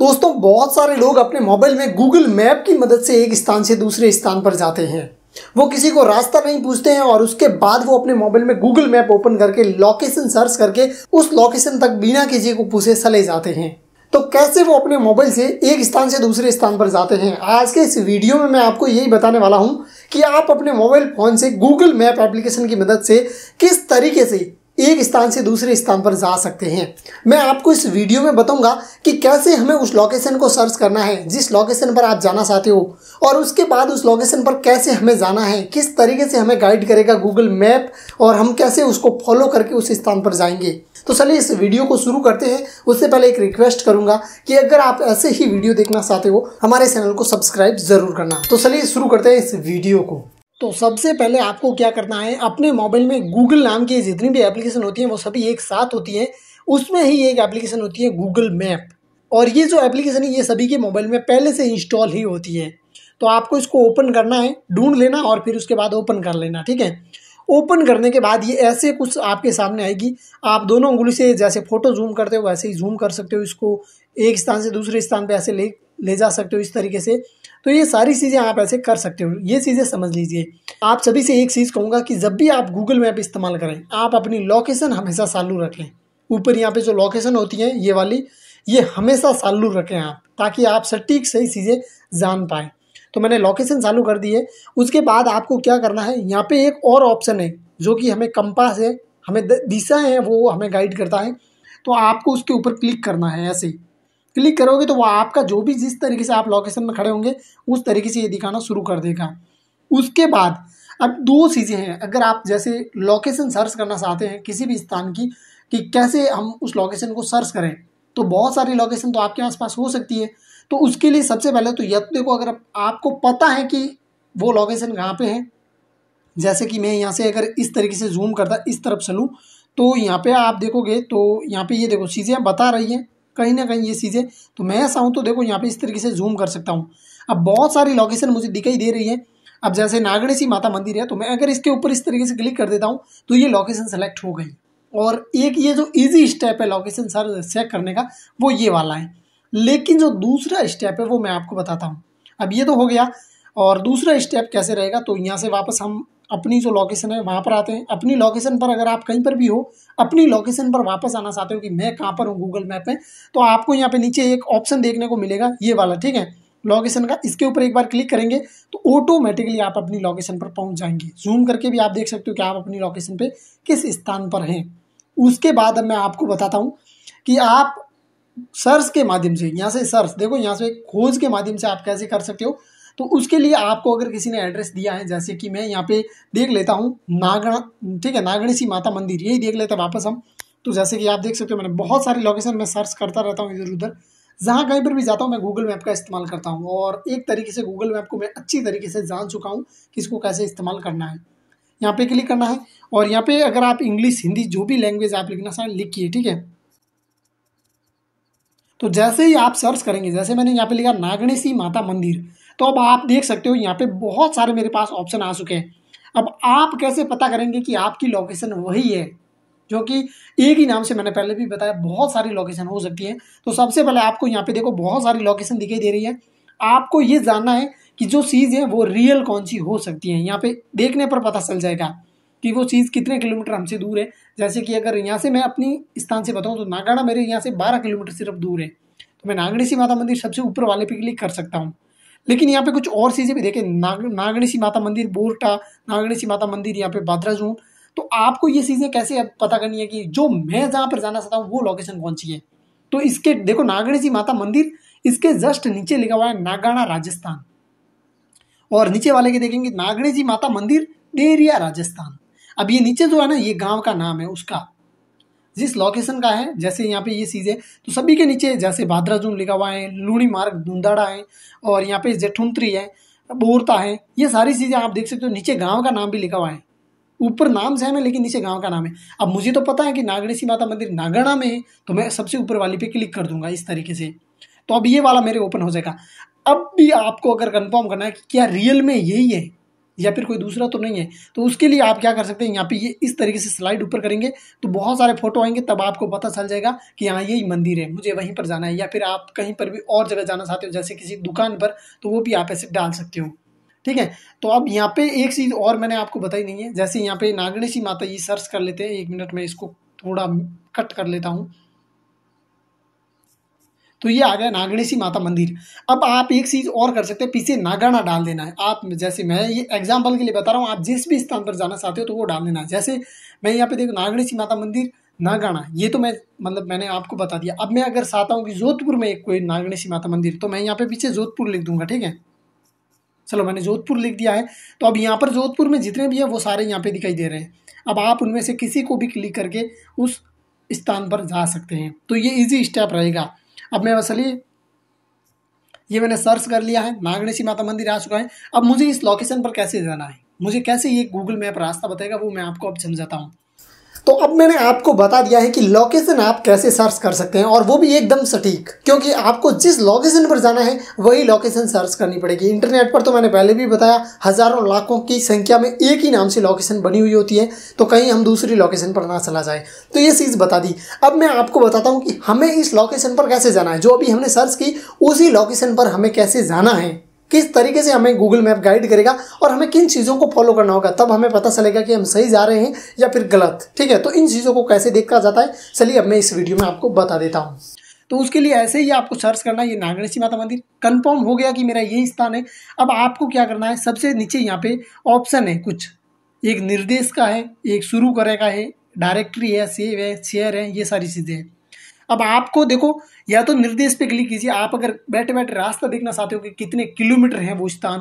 दोस्तों बहुत सारे लोग अपने मोबाइल में गूगल मैप की मदद से एक स्थान से दूसरे स्थान पर जाते हैं वो किसी को रास्ता नहीं पूछते हैं और उसके बाद वो अपने मोबाइल में गूगल मैप ओपन करके लोकेशन सर्च करके उस लोकेशन तक बिना किसी को पूछे चले जाते हैं तो कैसे वो अपने मोबाइल से एक स्थान से दूसरे स्थान पर जाते हैं आज के इस वीडियो में मैं आपको यही बताने वाला हूँ कि आप अपने मोबाइल फ़ोन से गूगल मैप एप्लीकेशन की मदद से किस तरीके से एक स्थान से दूसरे स्थान पर जा सकते हैं मैं आपको इस वीडियो में बताऊंगा कि कैसे हमें उस लोकेशन को सर्च करना है जिस लोकेशन पर आप जाना चाहते हो और उसके बाद उस लोकेशन पर कैसे हमें जाना है किस तरीके से हमें गाइड करेगा गूगल मैप और हम कैसे उसको फॉलो करके उस स्थान पर जाएंगे तो चलिए इस वीडियो को शुरू करते हैं उससे पहले एक रिक्वेस्ट करूंगा कि अगर आप ऐसे ही वीडियो देखना चाहते हो हमारे चैनल को सब्सक्राइब जरूर करना तो चलिए शुरू करते हैं इस वीडियो को तो सबसे पहले आपको क्या करना है अपने मोबाइल में गूगल नाम की जितनी भी एप्लीकेशन होती हैं वो सभी एक साथ होती हैं उसमें ही एक एप्लीकेशन होती है गूगल मैप और ये जो एप्लीकेशन है ये सभी के मोबाइल में पहले से इंस्टॉल ही होती है तो आपको इसको ओपन करना है ढूंढ लेना और फिर उसके बाद ओपन कर लेना ठीक है ओपन करने के बाद ये ऐसे कुछ आपके सामने आएगी आप दोनों उंगली से जैसे फ़ोटो जूम करते हो वैसे ही जूम कर सकते हो इसको एक स्थान से दूसरे स्थान पर ऐसे ले ले जा सकते हो इस तरीके से तो ये सारी चीज़ें आप ऐसे कर सकते हो ये चीज़ें समझ लीजिए आप सभी से एक चीज़ कहूँगा कि जब भी आप गूगल मैप इस्तेमाल करें आप अपनी लोकेशन हमेशा रख रखें ऊपर यहाँ पे जो लोकेशन होती है ये वाली ये हमेशा सालू रखें आप ताकि आप सटीक सही चीज़ें जान पाएँ तो मैंने लोकेशन चालू कर दी है उसके बाद आपको क्या करना है यहाँ पे एक और ऑप्शन है जो कि हमें कंपास है हमें दिशा है वो हमें गाइड करता है तो आपको उसके ऊपर क्लिक करना है ऐसे ही क्लिक करोगे तो वह आपका जो भी जिस तरीके से आप लोकेशन में खड़े होंगे उस तरीके से ये दिखाना शुरू कर देगा उसके बाद अब दो चीज़ें हैं अगर आप जैसे लोकेशन सर्च करना चाहते हैं किसी भी स्थान की कि कैसे हम उस लोकेशन को सर्च करें तो बहुत सारी लोकेशन तो आपके आसपास हो सकती है तो उसके लिए सबसे पहले तो यह देखो अगर आपको पता है कि वो लोकेशन कहाँ पे है जैसे कि मैं यहाँ से अगर इस तरीके से जूम करता इस तरफ से लूँ तो यहाँ पे आप देखोगे तो यहाँ पे ये देखो चीज़ें बता रही हैं कहीं ना कहीं ये चीज़ें तो मैं ऐसा हूँ तो देखो यहाँ पे इस तरीके से जूम कर सकता हूँ अब बहुत सारी लोकेशन मुझे दिखाई दे रही है अब जैसे नागणेशी माता मंदिर है तो मैं अगर इसके ऊपर इस तरीके से क्लिक कर देता हूँ तो ये लोकेशन सेलेक्ट हो गई और एक ये जो ईजी स्टेप है लोकेशन सर चेक करने का वो ये वाला है लेकिन जो दूसरा स्टेप है वो मैं आपको बताता हूँ अब ये तो हो गया और दूसरा स्टेप कैसे रहेगा तो यहाँ से वापस हम अपनी जो लोकेशन है वहाँ पर आते हैं अपनी लोकेशन पर अगर आप कहीं पर भी हो अपनी लोकेशन पर वापस आना चाहते हो कि मैं कहाँ पर हूँ गूगल मैप में तो आपको यहाँ पे नीचे एक ऑप्शन देखने को मिलेगा ये वाला ठीक है लोकेशन का इसके ऊपर एक बार क्लिक करेंगे तो ऑटोमेटिकली आप अपनी लोकेशन पर पहुँच जाएंगे जूम करके भी आप देख सकते हो कि आप अपनी लोकेशन पर किस स्थान पर हैं उसके बाद अब मैं आपको बताता हूँ कि आप सर्च के माध्यम से यहाँ से सर्च देखो यहाँ से खोज के माध्यम से आप कैसे कर सकते हो तो उसके लिए आपको अगर किसी ने एड्रेस दिया है जैसे कि मैं यहाँ पे देख लेता हूँ नागण ठीक है नागणसी माता मंदिर यही देख लेते हैं वापस हम तो जैसे कि आप देख सकते हो मैंने बहुत सारी लोकेशन में सर्च करता रहता हूँ इधर उधर जहाँ कहीं पर भी जाता हूँ मैं गूगल मैप का इस्तेमाल करता हूँ और एक तरीके से गूगल मैप को मैं अच्छी तरीके से जान चुका हूँ कि इसको कैसे इस्तेमाल करना है यहाँ पे क्लिक करना है और यहाँ पे अगर आप इंग्लिश हिंदी जो भी लैंग्वेज आप लिखना चाहें लिखिए ठीक है तो जैसे ही आप सर्च करेंगे जैसे मैंने यहाँ पे लिखा नागणसी माता मंदिर तो अब आप देख सकते हो यहाँ पे बहुत सारे मेरे पास ऑप्शन आ चुके हैं अब आप कैसे पता करेंगे कि आपकी लोकेशन वही है जो कि एक ही नाम से मैंने पहले भी बताया बहुत सारी लोकेशन हो सकती है तो सबसे पहले आपको यहाँ पे देखो बहुत सारी लोकेशन दिखाई दे रही है आपको ये जानना है कि जो चीज़ है वो रियल कौन सी हो सकती है यहाँ पे देखने पर पता चल जाएगा कि वो चीज़ कितने किलोमीटर हमसे दूर है जैसे कि अगर यहाँ से मैं अपनी स्थान से बताऊँ तो नागाड़ा मेरे यहाँ से बारह किलोमीटर सिर्फ दूर है तो मैं नागड़ी सी माता मंदिर सबसे ऊपर वाले पे क्लिक कर सकता हूँ लेकिन यहाँ पे कुछ और चीज़ें भी देखें नाग नागणेशी माता मंदिर बोरटा नागणेशी माता मंदिर यहाँ पे बाद्रा जून तो आपको ये चीज़ें कैसे पता करनी है कि जो मैं जहाँ पर जाना चाहता हूँ वो लोकेशन कौन सी है तो इसके देखो नागणेशी माता मंदिर इसके जस्ट नीचे लिखा हुआ है नागाना राजस्थान और नीचे वाले के देखेंगे नागणेशी माता मंदिर डेरिया राजस्थान अब ये नीचे जो है ना ये गाँव का नाम है उसका जिस लोकेशन का है जैसे यहाँ पे ये चीज़ है तो सभी के नीचे जैसे भाद्रा जून लिखा हुआ है लूणी मार्ग धुंदाड़ा है और यहाँ पे जेठुंतरी है बोरता है ये सारी चीज़ें आप देख सकते हो नीचे गाँव का नाम भी लिखा हुआ है ऊपर नाम से है लेकिन नीचे गांव का नाम है अब मुझे तो पता है कि नागणेशी माता मंदिर नागणा में है तो मैं सबसे ऊपर वाली पे क्लिक कर दूंगा इस तरीके से तो अब ये वाला मेरे ओपन हो जाएगा अब भी आपको अगर कंफर्म करना है कि क्या रियल में यही है या फिर कोई दूसरा तो नहीं है तो उसके लिए आप क्या कर सकते हैं यहाँ पे ये इस तरीके से स्लाइड ऊपर करेंगे तो बहुत सारे फोटो आएंगे तब आपको पता चल जाएगा कि हाँ यही मंदिर है मुझे वहीं पर जाना है या फिर आप कहीं पर भी और जगह जाना चाहते हो जैसे किसी दुकान पर तो वो भी आप ऐसे डाल सकते हो ठीक है तो अब यहाँ पर एक चीज़ और मैंने आपको बताई नहीं है जैसे यहाँ पे नागणेशी माता ये सर्च कर लेते हैं एक मिनट में इसको थोड़ा कट कर लेता हूँ तो ये आ गया नागणेशी माता मंदिर अब आप एक चीज़ और कर सकते हैं पीछे नागाना डाल देना है आप जैसे मैं ये एग्जाम्पल के लिए बता रहा हूँ आप जिस भी स्थान पर जाना चाहते हो तो वो डाल देना है जैसे मैं यहाँ पे देखो नागणेशी माता मंदिर नागाना ये तो मैं मतलब मैंने आपको बता दिया अब मैं अगर चाहता हूँ कि जोधपुर में कोई नागणेशी माता मंदिर तो मैं यहाँ पे पीछे जोधपुर लिख दूंगा ठीक है चलो मैंने जोधपुर लिख दिया है तो अब यहाँ पर जोधपुर में जितने भी हैं वो सारे यहाँ पे दिखाई दे रहे हैं अब आप उनमें से किसी को भी क्लिक करके उस स्थान पर जा सकते हैं तो ये इजी स्टेप रहेगा अब मैं वसली ये मैंने सर्च कर लिया है नागणेशी माता मंदिर आ चुका है अब मुझे इस लोकेशन पर कैसे जाना है मुझे कैसे ये गूगल मैप रास्ता बताएगा वो मैं आपको अब समझाता हूँ तो अब मैंने आपको बता दिया है कि लोकेशन आप कैसे सर्च कर सकते हैं और वो भी एकदम सटीक क्योंकि आपको जिस लोकेशन पर जाना है वही लोकेशन सर्च करनी पड़ेगी इंटरनेट पर तो मैंने पहले भी बताया हज़ारों लाखों की संख्या में एक ही नाम से लोकेशन बनी हुई होती है तो कहीं हम दूसरी लोकेशन पर ना चला जाए तो ये चीज़ बता दी अब मैं आपको बताता हूँ कि हमें इस लोकेशन पर कैसे जाना है जो अभी हमने सर्च की उसी लोकेशन पर हमें कैसे जाना है किस तरीके से हमें गूगल मैप गाइड करेगा और हमें किन चीज़ों को फॉलो करना होगा तब हमें पता चलेगा कि हम सही जा रहे हैं या फिर गलत ठीक है तो इन चीज़ों को कैसे देखा जाता है चलिए अब मैं इस वीडियो में आपको बता देता हूँ तो उसके लिए ऐसे ही आपको सर्च करना है ये नागरेशी माता मंदिर कन्फर्म हो गया कि मेरा यही स्थान है अब आपको क्या करना है सबसे नीचे यहाँ पे ऑप्शन है कुछ एक निर्देश का है एक शुरू करेगा है डायरेक्टरी है सेव है शेयर है ये सारी चीज़ें हैं अब आपको देखो या तो निर्देश पे क्लिक कीजिए आप अगर बैठे बैठे रास्ता देखना चाहते हो कि कितने किलोमीटर है वो स्थान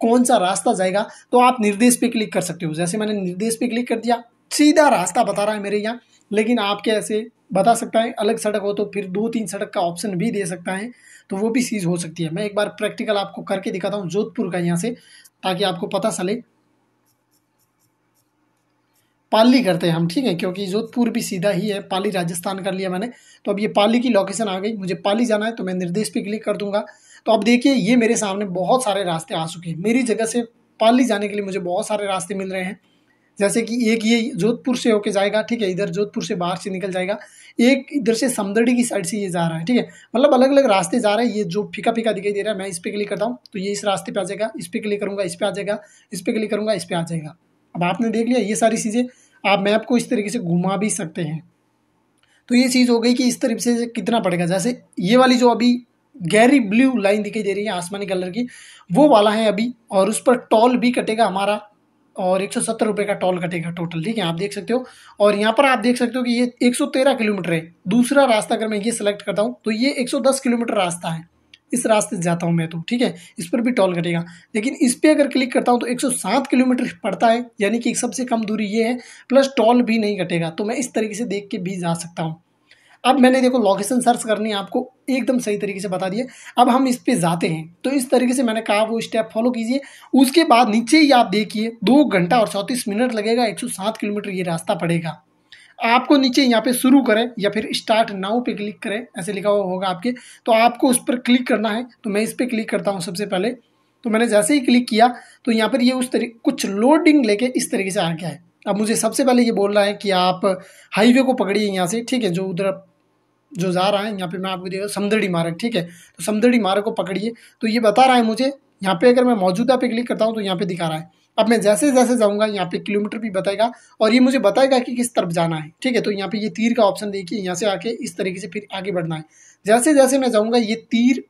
कौन सा रास्ता जाएगा तो आप निर्देश पे क्लिक कर सकते हो जैसे मैंने निर्देश पे क्लिक कर दिया सीधा रास्ता बता रहा है मेरे यहाँ लेकिन आपके ऐसे बता सकता है अलग सड़क हो तो फिर दो तीन सड़क का ऑप्शन भी दे सकता है तो वो भी चीज़ हो सकती है मैं एक बार प्रैक्टिकल आपको करके दिखाता हूँ जोधपुर का यहाँ से ताकि आपको पता चले पाली करते हैं हम ठीक है क्योंकि जोधपुर भी सीधा ही है पाली राजस्थान कर लिया मैंने तो अब ये पाली की लोकेशन आ गई मुझे पाली जाना है तो मैं निर्देश पे क्लिक कर दूंगा तो अब देखिए ये मेरे सामने बहुत सारे रास्ते आ चुके हैं मेरी जगह से पाली जाने के लिए मुझे बहुत सारे रास्ते मिल रहे हैं जैसे कि एक ये जोधपुर से होके जाएगा ठीक है इधर जोधपुर से बाहर से निकल जाएगा एक इधर से समदड़ी की साइड से ये जा रहा है ठीक है मतलब अलग अलग रास्ते जा रहे हैं ये जो फीका फीका दिखाई दे रहा है मैं इस पर क्लिक करता हूँ तो ये इस रास्ते पे आ जाएगा इस पर क्लिक करूँगा इस पर आ जाएगा इस पर क्लिक करूँगा इस पर आ जाएगा अब आपने देख लिया ये सारी चीज़ें आप मैप को इस तरीके से घुमा भी सकते हैं तो ये चीज़ हो गई कि इस तरीके से कितना पड़ेगा जैसे ये वाली जो अभी गहरी ब्लू लाइन दिखाई दे रही है आसमानी कलर की वो वाला है अभी और उस पर टॉल भी कटेगा हमारा और एक सौ रुपये का टॉल कटेगा टोटल ठीक है आप देख सकते हो और यहाँ पर आप देख सकते हो कि ये 113 किलोमीटर है दूसरा रास्ता अगर मैं ये सिलेक्ट करता हूँ तो ये 110 किलोमीटर रास्ता है इस रास्ते से जाता हूँ मैं तो ठीक है इस पर भी टॉल कटेगा लेकिन इस पर अगर क्लिक करता हूँ तो 107 किलोमीटर पड़ता है यानी कि सबसे कम दूरी ये है प्लस टॉल भी नहीं कटेगा तो मैं इस तरीके से देख के भी जा सकता हूँ अब मैंने देखो लोकेशन सर्च करनी है आपको एकदम सही तरीके से बता दिया अब हम इस पर जाते हैं तो इस तरीके से मैंने कहा वो स्टेप फॉलो कीजिए उसके बाद नीचे ही आप देखिए दो घंटा और चौंतीस मिनट लगेगा 107 किलोमीटर ये रास्ता पड़ेगा आपको नीचे यहाँ पे शुरू करें या फिर स्टार्ट नाउ पे क्लिक करें ऐसे लिखा हुआ होगा आपके तो आपको उस पर क्लिक करना है तो मैं इस पर क्लिक करता हूँ सबसे पहले तो मैंने जैसे ही क्लिक किया तो यहाँ पर ये उस तरीके कुछ लोडिंग लेके इस तरीके से आ गया है अब मुझे सबसे पहले ये बोल रहा है कि आप हाईवे को पकड़िए यहाँ से ठीक है जो उधर जो जा रहा है यहाँ पर मैं आपको देखा समदड़ी मार्ग ठीक है तो समदड़ी मार्ग को पकड़िए तो ये बता रहा है मुझे यहाँ पे अगर मैं मौजूदा पे क्लिक करता हूँ तो यहाँ पर दिखा रहा है अब मैं जैसे जैसे जाऊँगा यहाँ पे किलोमीटर भी बताएगा और ये मुझे बताएगा कि किस तरफ जाना है ठीक है तो यहाँ पे ये तीर का ऑप्शन देखिए यहाँ से आके इस तरीके से फिर आगे बढ़ना है जैसे जैसे मैं जाऊँगा ये तीर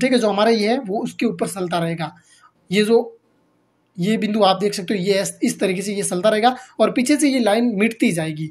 ठीक है जो हमारा ये है वो उसके ऊपर चलता रहेगा ये जो ये बिंदु आप देख सकते हो ये इस तरीके से ये चलता रहेगा और पीछे से ये लाइन मिटती जाएगी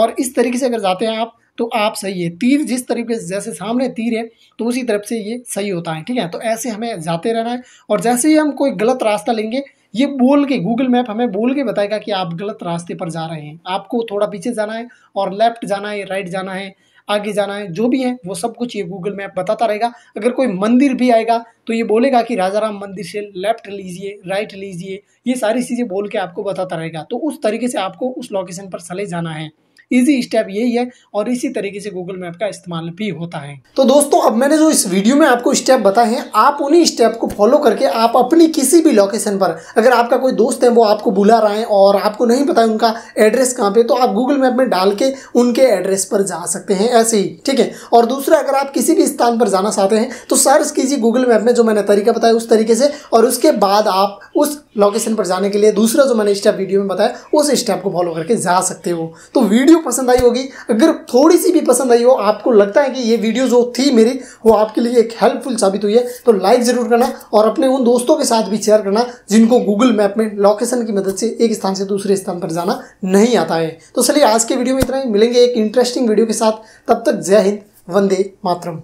और इस तरीके से अगर जाते हैं आप तो आप सही है तीर जिस तरीके से जैसे सामने तीर है तो उसी तरफ से ये सही होता है ठीक है तो ऐसे हमें जाते रहना है और जैसे ही हम कोई गलत रास्ता लेंगे ये बोल के गूगल मैप हमें बोल के बताएगा कि आप गलत रास्ते पर जा रहे हैं आपको थोड़ा पीछे जाना है और लेफ्ट जाना है राइट जाना है आगे जाना है जो भी है वो सब कुछ ये गूगल मैप बताता रहेगा अगर कोई मंदिर भी आएगा तो ये बोलेगा कि राजा राम मंदिर से लेफ्ट लीजिए राइट लीजिए ये सारी चीज़ें बोल के आपको बताता रहेगा तो उस तरीके से आपको उस लोकेशन पर चले जाना है इजी स्टेप यही है और इसी तरीके से गूगल मैप का इस्तेमाल भी होता है तो दोस्तों अब मैंने जो इस वीडियो में आपको स्टेप बताए हैं आप उन्हीं स्टेप को फॉलो करके आप अपनी किसी भी लोकेशन पर अगर आपका कोई दोस्त है वो आपको बुला रहा है और आपको नहीं पता उनका एड्रेस कहाँ पे तो आप गूगल मैप में डाल के उनके एड्रेस पर जा सकते हैं ऐसे ही ठीक है और दूसरा अगर आप किसी भी स्थान पर जाना चाहते हैं तो सर्च कीजिए गूगल मैप में जो मैंने तरीका बताया उस तरीके से और उसके बाद आप उस लोकेशन पर जाने के लिए दूसरा जो मैंने स्टेप वीडियो में बताया उस स्टेप को फॉलो करके जा सकते हो तो वीडियो पसंद आई होगी अगर थोड़ी सी भी पसंद आई हो आपको लगता है कि ये वीडियो जो थी मेरी वो आपके लिए एक हेल्पफुल साबित हुई है तो लाइक ज़रूर करना और अपने उन दोस्तों के साथ भी शेयर करना जिनको गूगल मैप में लोकेशन की मदद से एक स्थान से दूसरे स्थान पर जाना नहीं आता है तो चलिए आज के वीडियो में इतना ही मिलेंगे एक इंटरेस्टिंग वीडियो के साथ तब तक जय हिंद वंदे मातरम